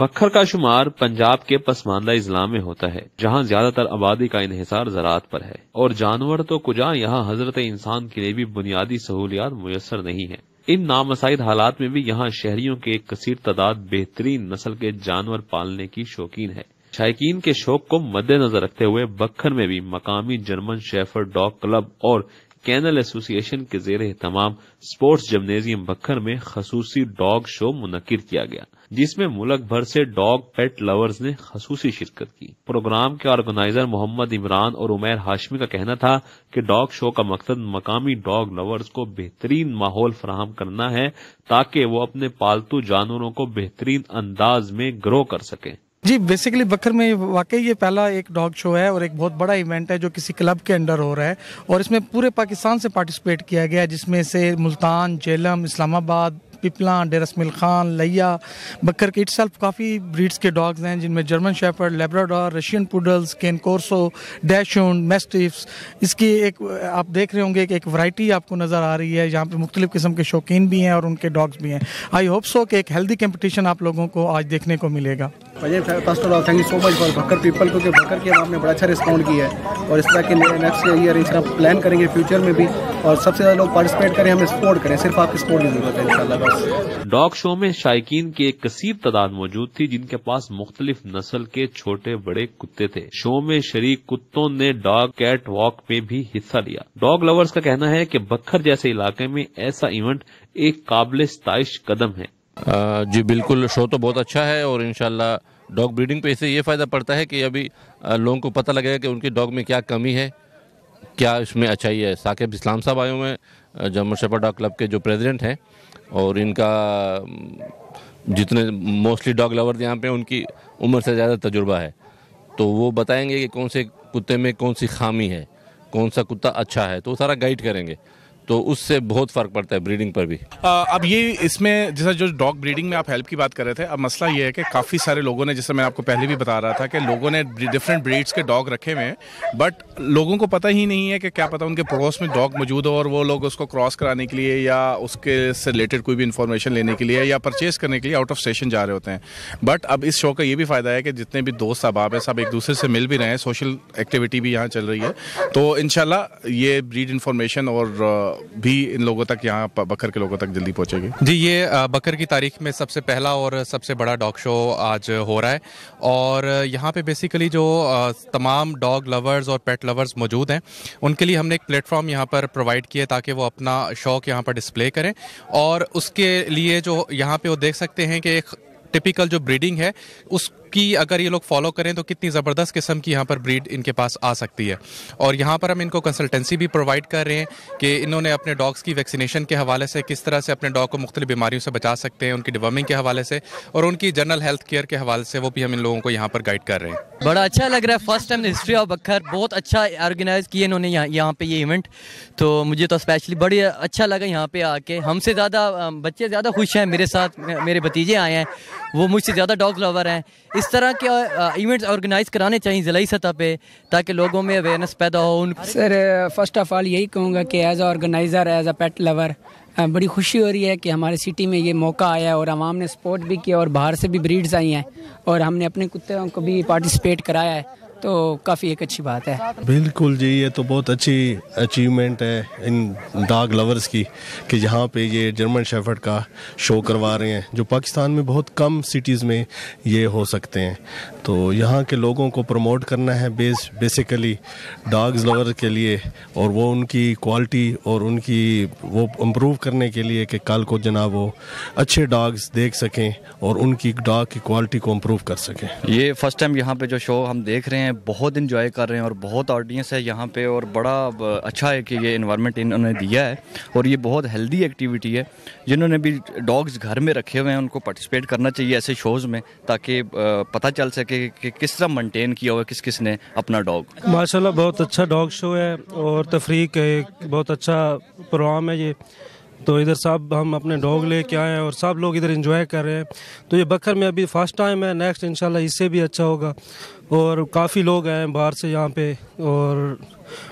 बखर का शुमार पंजाब के पसमानदा इजला में होता है जहाँ ज्यादातर आबादी का इहसार ज़रात पर है और जानवर तो कुजा यहाँ हजरत इंसान के लिए भी बुनियादी सहूलियात मैसर नहीं है इन नामसाइद हालात में भी यहाँ शहरियों के एक कसीर तादाद बेहतरीन नस्ल के जानवर पालने की शौकीन है शायकीन के शौक को मद्देनजर रखते हुए बखर में भी मकामी जर्मन शेफर डॉग क्लब और कैनल एसोसिएशन के जेर तमाम स्पोर्ट्स जमनेजियम बखर में खसूसी डॉग शो मुनद किया गया जिसमें मुल्क भर से डॉग पेट लवर्स ने खसूसी शिरकत की प्रोग्राम के ऑर्गेनाइजर मोहम्मद इमरान और उमेर हाशमी का कहना था कि डॉग शो का मकसद मकामी डॉग लवर्स को बेहतरीन माहौल फराहम करना है ताकि वो अपने पालतू जानवरों को बेहतरीन अंदाज में ग्रो कर सकें जी बेसिकली बकर में वाकई ये पहला एक डॉग शो है और एक बहुत बड़ा इवेंट है जो किसी क्लब के अंडर हो रहा है और इसमें पूरे पाकिस्तान से पार्टिसिपेट किया गया है जिसमें से मुल्तान जेलम इस्लामाबाद पिपला डेरस मिल खान लिया बकर के इट सेल्फ काफ़ी ब्रीड्स के डॉग्स हैं जिनमें German shepherd Labrador Russian poodles cane corso dachshund mastiffs इसकी एक आप देख रहे होंगे कि एक वैरायटी आपको नज़र आ रही है यहाँ पे मुख्तलिफ़ किस्म के शौकीन भी हैं और उनके डॉग्स भी हैं आई होप सो कि एक हेल्दी कम्पटिशन आप लोगों को आज देखने को मिलेगा भजन first of all thank you so much for Bhakkar people क्योंकि भक्कर के आपने बड़ा अच्छा रिस्पॉन्ड किया है और इस तरह के नेक्स्ट ईयर इस तरह प्लान करेंगे फ्यूचर में भी और सबसे ज़्यादा लोग पार्टिसिपेट करें हमें सपोर्ट करें सिर्फ आपकी सपोर्ट की जरूरत है इंशाल्लाह बस डॉग शो में शायकीन की एक कसीर तादाद मौजूद थी जिनके पास मुख्तलिफ नस्ल के छोटे बड़े कुत्ते थे शो में शरीक कुत्तों ने डॉग कैट वॉक में भी हिस्सा लिया डॉग लवर्स का कहना है कि बखर जैसे इलाके में ऐसा इवेंट एक काबिल स्ताइश कदम है जी बिल्कुल शो तो बहुत अच्छा है और इन डॉग ब्रीडिंग पे इससे ये फ़ायदा पड़ता है कि अभी लोगों को पता लगेगा कि उनकी डॉग में क्या कमी है क्या इसमें अच्छाई है साकिब इस्लाम साहब आए हुए हैं जम्मू शफा डॉग क्लब के जो प्रेसिडेंट हैं और इनका जितने मोस्टली डॉग लवर यहाँ पे उनकी उम्र से ज़्यादा तजुर्बा है तो वो बताएंगे कि कौन से कुत्ते में कौन सी खामी है कौन सा कुत्ता अच्छा है तो सारा गाइड करेंगे तो उससे बहुत फ़र्क पड़ता है ब्रीडिंग पर भी आ, अब ये इसमें जैसा जो डॉग ब्रीडिंग में आप हेल्प की बात कर रहे थे अब मसला ये है कि काफ़ी सारे लोगों ने जैसे मैं आपको पहले भी बता रहा था कि लोगों ने डिफरेंट ब्रीड्स के डॉग रखे हुए हैं बट लोगों को पता ही नहीं है कि क्या पता उनके पड़ोस में डॉग मौजूद हो और वो लोग उसको क्रॉस कराने के लिए या उसके से रिलेटेड कोई भी इन्फॉर्मेशन लेने के लिए या परचेज़ करने के लिए आउट ऑफ स्टेशन जा रहे होते हैं बट अब इस शो का ये भी फ़ायदा है कि जितने भी दोस्त अहबाब हैं सब एक दूसरे से मिल भी रहे हैं सोशल एक्टिविटी भी यहाँ चल रही है तो इन ये ब्रीड इन्फॉर्मेशन और भी इन लोगों तक यहाँ बकर के लोगों तक जल्दी पहुँचेगी जी ये बकर की तारीख में सबसे पहला और सबसे बड़ा डॉग शो आज हो रहा है और यहाँ पे बेसिकली जो तमाम डॉग लवर्स और पेट लवर्स मौजूद हैं उनके लिए हमने एक प्लेटफॉर्म यहाँ पर प्रोवाइड किया ताकि वो अपना शौक यहाँ पर डिस्प्ले करें और उसके लिए जो यहाँ पे वो देख सकते हैं कि एक टिपिकल जो ब्रीडिंग है उसकी अगर ये लोग फॉलो करें तो कितनी ज़बरदस्त किस्म की यहाँ पर ब्रीड इनके पास आ सकती है और यहाँ पर हम इनको कंसल्टेंसी भी प्रोवाइड कर रहे हैं कि इन्होंने अपने डॉग्स की वैक्सीनेशन के हवाले से किस तरह से अपने डॉग को मुख्तलि बीमारियों से बचा सकते हैं उनकी डिवर्मिंग के हवाले से और उनकी जनरल हेल्थ केयर के हवाले से वो भी हम इन लोगों को यहाँ पर गाइड कर रहे हैं बड़ा अच्छा लग रहा है फर्स्ट टाइम हिस्ट्री ऑफ बखर बहुत अच्छा ऑर्गेनाइज किए इन्होंने यहाँ यहाँ पे ये इवेंट तो मुझे तो स्पेशली बड़ी अच्छा लगा यहाँ पे आके हमसे ज़्यादा बच्चे ज़्यादा खुश हैं मेरे साथ मेरे भतीजे आए हैं वो मुझसे ज़्यादा डॉग लवर हैं इस तरह के इवेंट्स ऑर्गेनाइज कराने चाहिए ज़िलाई सतह पे ताकि लोगों में अवेयरनेस पैदा हो उन सर फर्स्ट ऑफ ऑल यही कहूँगा कि as organiser as a pet lover बड़ी खुशी हो रही है कि हमारे सिटी में ये मौका आया और आवाम ने सपोर्ट भी किया और बाहर से भी ब्रीड्स आई हैं और हमने अपने कुत्तों को भी पार्टिसिपेट कराया है तो काफ़ी एक अच्छी बात है बिल्कुल जी ये तो बहुत अच्छी अचीवमेंट है इन डाग लवर्स की कि यहाँ पे ये जर्मन शेफर्ड का शो करवा रहे हैं जो पाकिस्तान में बहुत कम सिटीज़ में ये हो सकते हैं तो यहाँ के लोगों को प्रमोट करना है बेस बेसिकली डाग लवर के लिए और वो उनकी क्वालिटी और उनकी वो इम्प्रूव करने के लिए कि कल को जनाब वो अच्छे डाग्स देख सकें और उनकी डाग की क्वालिटी को इम्प्रूव कर सकें ये फर्स्ट टाइम यहाँ पर जो शो हम देख रहे हैं हैं बहुत इन्जॉय कर रहे हैं और बहुत ऑडियंस है यहाँ पे और बड़ा अच्छा है कि ये इन्वायरमेंट इन्होंने दिया है और ये बहुत हेल्दी एक्टिविटी है जिन्होंने भी डॉग्स घर में रखे हुए हैं उनको पार्टिसिपेट करना चाहिए ऐसे शोज़ में ताकि पता चल सके कि किस तरह मेनटेन किया हुआ किस किस ने अपना डॉग माशा बहुत अच्छा डॉग शो है और तफरीक है बहुत अच्छा प्रोग्राम है ये तो इधर सब हम अपने डॉग लेके आए हैं और सब लोग इधर इंजॉय कर रहे हैं तो ये बकर में अभी फर्स्ट टाइम है नेक्स्ट इंशाल्लाह इससे भी अच्छा होगा और काफ़ी लोग आए हैं बाहर से यहाँ पे और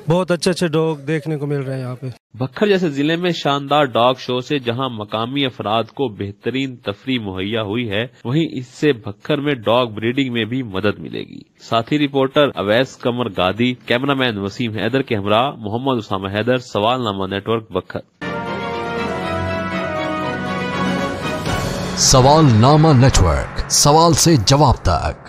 बहुत अच्छे अच्छे डॉग देखने को मिल रहे हैं यहाँ पे बखर जैसे जिले में शानदार डॉग शो से जहां मकामी अफराद को बेहतरीन तफरी मुहैया हुई है वहीं इससे बखर में डॉग ब्रीडिंग में भी मदद मिलेगी साथी रिपोर्टर अवैस कमर गादी कैमरामैन वसीम हैदर के हमरा मोहम्मद उसामा हैदर सवालनामा नेटवर्क बखर सवाल नामा नेटवर्क सवाल से जवाब तक